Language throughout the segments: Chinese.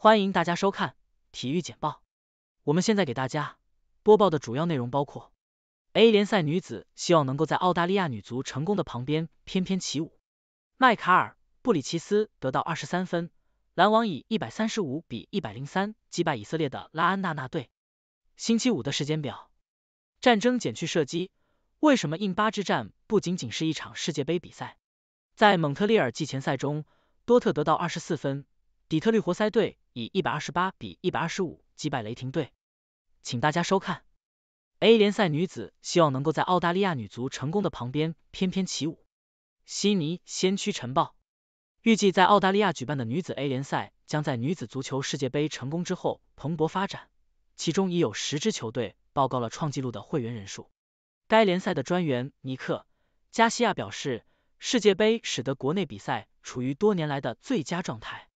欢迎大家收看体育简报。我们现在给大家播报的主要内容包括：A 联赛女子希望能够在澳大利亚女足成功的旁边翩翩起舞。麦卡尔布里奇斯得到二十三分，篮网以一百三十五比一百零三击败以色列的拉安纳纳队。星期五的时间表，战争减去射击，为什么印巴之战不仅仅是一场世界杯比赛？在蒙特利尔季前赛中，多特得到二十四分。底特律活塞队以一百二十八比一百二十五击败雷霆队，请大家收看 A 联赛女子希望能够在澳大利亚女足成功的旁边翩翩起舞。悉尼先驱晨报预计，在澳大利亚举办的女子 A 联赛将在女子足球世界杯成功之后蓬勃发展，其中已有十支球队报告了创纪录的会员人数。该联赛的专员尼克·加西亚表示，世界杯使得国内比赛处于多年来的最佳状态。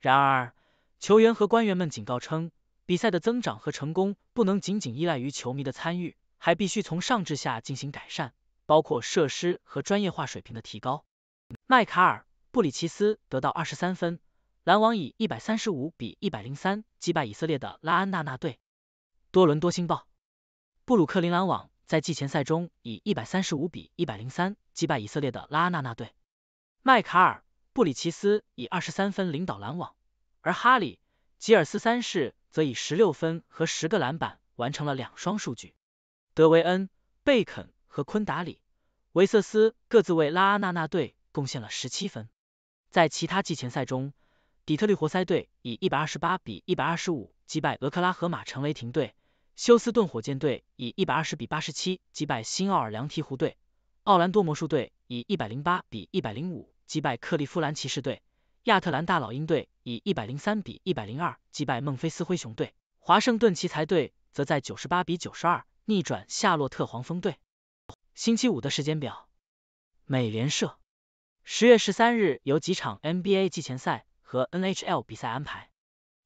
然而，球员和官员们警告称，比赛的增长和成功不能仅仅依赖于球迷的参与，还必须从上至下进行改善，包括设施和专业化水平的提高。麦卡尔布里奇斯得到二十三分，篮网以一百三十五比一百零三击败以色列的拉安纳纳队。多伦多星报：布鲁克林篮网在季前赛中以一百三十五比一百零三击败以色列的拉安纳纳队。麦卡尔布里奇斯以二十三分领导篮网。而哈里·吉尔斯三世则以十六分和十个篮板完成了两双数据。德维恩·贝肯和昆达里·维瑟斯各自为拉阿纳纳队贡献了十七分。在其他季前赛中，底特律活塞队以一百二十八比一百二十五击败俄克拉荷马城雷霆队；休斯顿火箭队以一百二十比八十七击败新奥尔良鹈鹕队；奥兰多魔术队以一百零八比一百零五击败克利夫兰骑士队。亚特兰大老鹰队以一百零三比一百零二击败孟菲斯灰熊队，华盛顿奇才队则在九十八比九十二逆转夏洛特黄蜂队。星期五的时间表，美联社，十月十三日有几场 NBA 季前赛和 NHL 比赛安排。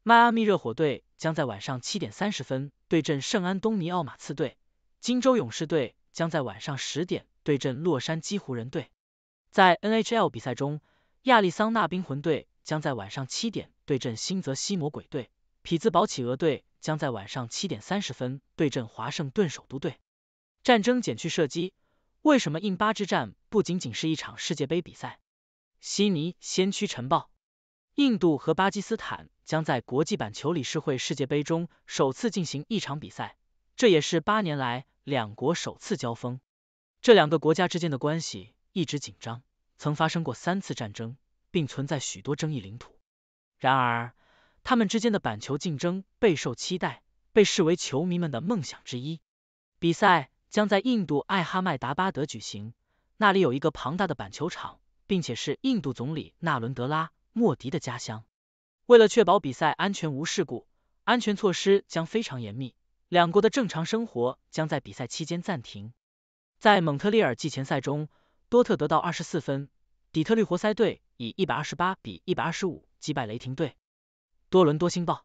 迈阿密热火队将在晚上七点三十分对阵圣安东尼奥马刺队，金州勇士队将在晚上十点对阵洛杉矶湖人队。在 NHL 比赛中。亚利桑那冰魂队将在晚上七点对阵新泽西魔鬼队，匹兹堡企鹅队将在晚上七点三十分对阵华盛顿首都队。战争减去射击，为什么印巴之战不仅仅是一场世界杯比赛？悉尼先驱晨报：印度和巴基斯坦将在国际板球理事会世界杯中首次进行一场比赛，这也是八年来两国首次交锋。这两个国家之间的关系一直紧张。曾发生过三次战争，并存在许多争议领土。然而，他们之间的板球竞争备受期待，被视为球迷们的梦想之一。比赛将在印度艾哈迈达巴德举行，那里有一个庞大的板球场，并且是印度总理纳伦德拉·莫迪的家乡。为了确保比赛安全无事故，安全措施将非常严密。两国的正常生活将在比赛期间暂停。在蒙特利尔季前赛中。多特得到二十四分，底特律活塞队以一百二十八比一百二十五击败雷霆队。多伦多星报：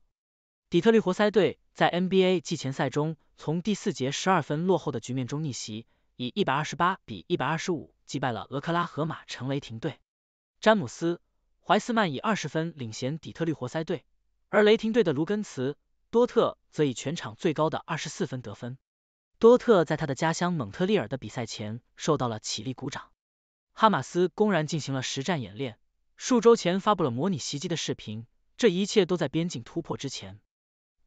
底特律活塞队在 NBA 季前赛中从第四节十二分落后的局面中逆袭，以一百二十八比一百二十五击败了俄克拉荷马城雷霆队。詹姆斯、怀斯曼以二十分领先底特律活塞队，而雷霆队的卢根茨、多特则以全场最高的二十四分得分。多特在他的家乡蒙特利尔的比赛前受到了起立鼓掌。哈马斯公然进行了实战演练，数周前发布了模拟袭击的视频，这一切都在边境突破之前。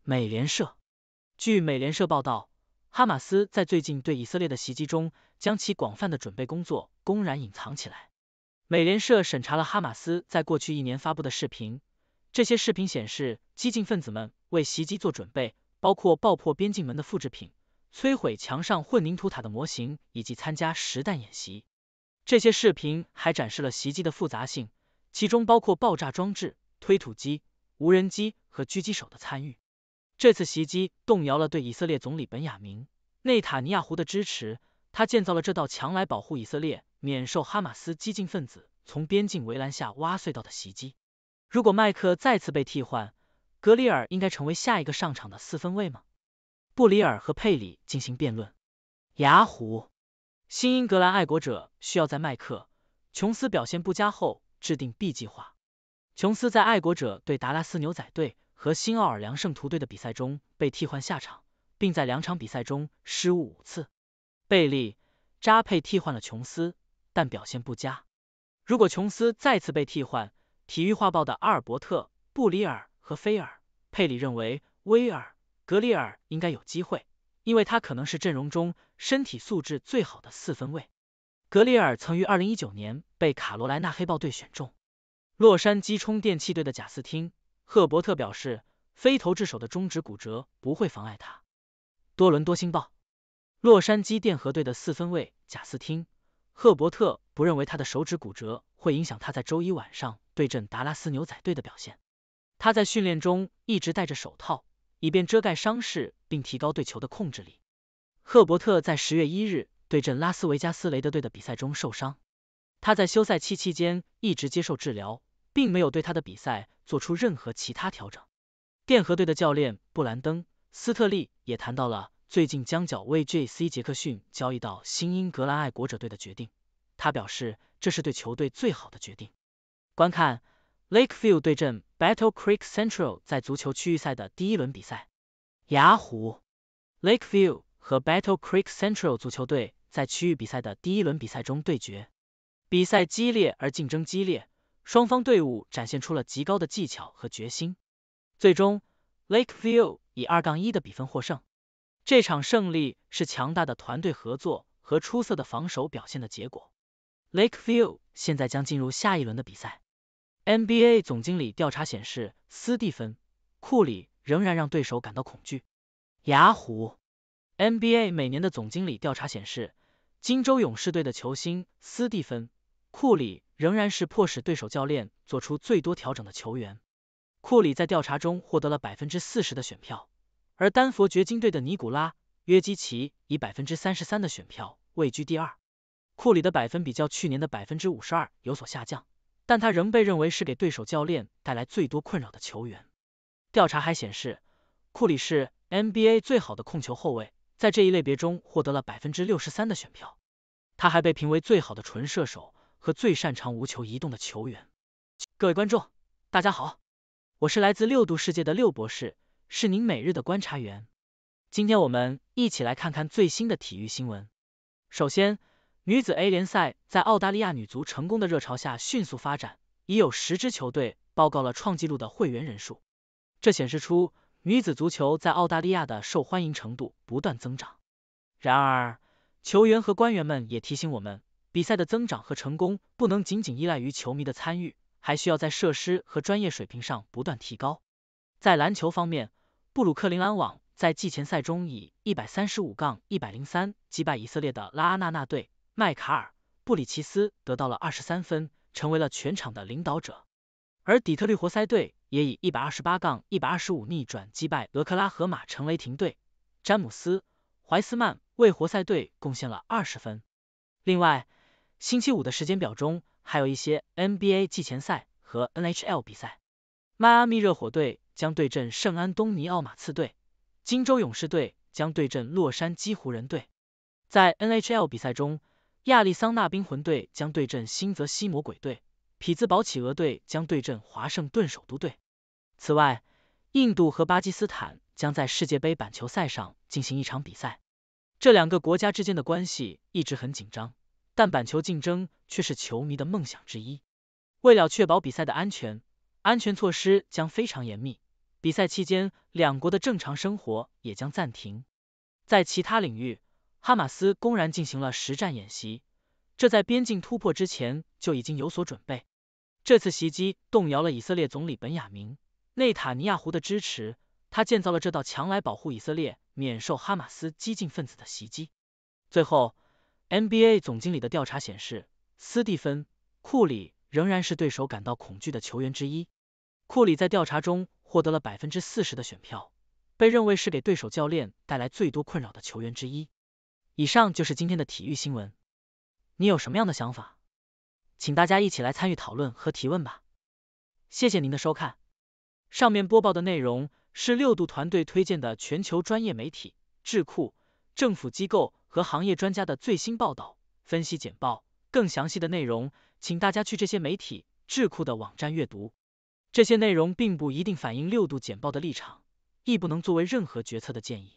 美联社，据美联社报道，哈马斯在最近对以色列的袭击中，将其广泛的准备工作公然隐藏起来。美联社审查了哈马斯在过去一年发布的视频，这些视频显示激进分子们为袭击做准备，包括爆破边境门的复制品。摧毁墙上混凝土塔的模型，以及参加实弹演习。这些视频还展示了袭击的复杂性，其中包括爆炸装置、推土机、无人机和狙击手的参与。这次袭击动摇了对以色列总理本雅明·内塔尼亚胡的支持。他建造了这道墙来保护以色列免受哈马斯激进分子从边境围栏下挖隧道的袭击。如果麦克再次被替换，格里尔应该成为下一个上场的四分卫吗？布里尔和佩里进行辩论。雅虎，新英格兰爱国者需要在麦克琼斯表现不佳后制定 B 计划。琼斯在爱国者对达拉斯牛仔队和新奥尔良圣徒队的比赛中被替换下场，并在两场比赛中失误五次。贝利扎佩替换了琼斯，但表现不佳。如果琼斯再次被替换，体育画报的阿尔伯特布里尔和菲尔佩里认为威尔。格里尔应该有机会，因为他可能是阵容中身体素质最好的四分卫。格里尔曾于二零一九年被卡罗莱纳黑豹队选中。洛杉矶充电器队的贾斯汀·赫伯特表示，非投掷手的中指骨折不会妨碍他。多伦多星报，洛杉矶电荷队的四分卫贾斯汀·赫伯特不认为他的手指骨折会影响他在周一晚上对阵达拉斯牛仔队的表现。他在训练中一直戴着手套。以便遮盖伤势，并提高对球的控制力。赫伯特在十月一日对阵拉斯维加斯雷德队的比赛中受伤，他在休赛期期间一直接受治疗，并没有对他的比赛做出任何其他调整。电荷队的教练布兰登·斯特利也谈到了最近将角卫 J. C. 杰克逊交易到新英格兰爱国者队的决定，他表示这是对球队最好的决定。观看。Lakeview 对阵 Battle Creek Central 在足球区域赛的第一轮比赛。雅虎，Lakeview 和 Battle Creek Central 足球队在区域比赛的第一轮比赛中对决，比赛激烈而竞争激烈，双方队伍展现出了极高的技巧和决心。最终，Lakeview 以二杠一的比分获胜。这场胜利是强大的团队合作和出色的防守表现的结果。Lakeview 现在将进入下一轮的比赛。NBA 总经理调查显示，斯蒂芬·库里仍然让对手感到恐惧。雅虎 NBA 每年的总经理调查显示，金州勇士队的球星斯蒂芬·库里仍然是迫使对手教练做出最多调整的球员。库里在调查中获得了百分之四十的选票，而丹佛掘金队的尼古拉·约基奇以百分之三十三的选票位居第二。库里的百分比较去年的百分之五十二有所下降。但他仍被认为是给对手教练带来最多困扰的球员。调查还显示，库里是 NBA 最好的控球后卫，在这一类别中获得了百分之六十三的选票。他还被评为最好的纯射手和最擅长无球移动的球员。各位观众，大家好，我是来自六度世界的六博士，是您每日的观察员。今天我们一起来看看最新的体育新闻。首先，女子 A 联赛在澳大利亚女足成功的热潮下迅速发展，已有十支球队报告了创纪录的会员人数，这显示出女子足球在澳大利亚的受欢迎程度不断增长。然而，球员和官员们也提醒我们，比赛的增长和成功不能仅仅依赖于球迷的参与，还需要在设施和专业水平上不断提高。在篮球方面，布鲁克林篮网在季前赛中以一百三十五杠一百零三击败以色列的拉阿纳纳队。麦卡尔布里奇斯得到了二十三分，成为了全场的领导者。而底特律活塞队也以一百二十八杠一百二十五逆转击败俄克拉荷马城雷霆队。詹姆斯、怀斯曼为活塞队贡献了二十分。另外，星期五的时间表中还有一些 NBA 季前赛和 NHL 比赛。迈阿密热火队将对阵圣安东尼奥马刺队，金州勇士队将对阵洛杉矶湖人队。在 NHL 比赛中，亚利桑那冰魂队将对阵新泽西魔鬼队，匹兹堡企鹅队将对阵华盛顿首都队。此外，印度和巴基斯坦将在世界杯板球赛上进行一场比赛。这两个国家之间的关系一直很紧张，但板球竞争却是球迷的梦想之一。为了确保比赛的安全，安全措施将非常严密。比赛期间，两国的正常生活也将暂停。在其他领域，哈马斯公然进行了实战演习，这在边境突破之前就已经有所准备。这次袭击动摇了以色列总理本雅明·内塔尼亚胡的支持。他建造了这道墙来保护以色列免受哈马斯激进分子的袭击。最后，NBA 总经理的调查显示，斯蒂芬·库里仍然是对手感到恐惧的球员之一。库里在调查中获得了百分之四十的选票，被认为是给对手教练带来最多困扰的球员之一。以上就是今天的体育新闻，你有什么样的想法，请大家一起来参与讨论和提问吧。谢谢您的收看。上面播报的内容是六度团队推荐的全球专业媒体、智库、政府机构和行业专家的最新报道、分析简报。更详细的内容，请大家去这些媒体、智库的网站阅读。这些内容并不一定反映六度简报的立场，亦不能作为任何决策的建议。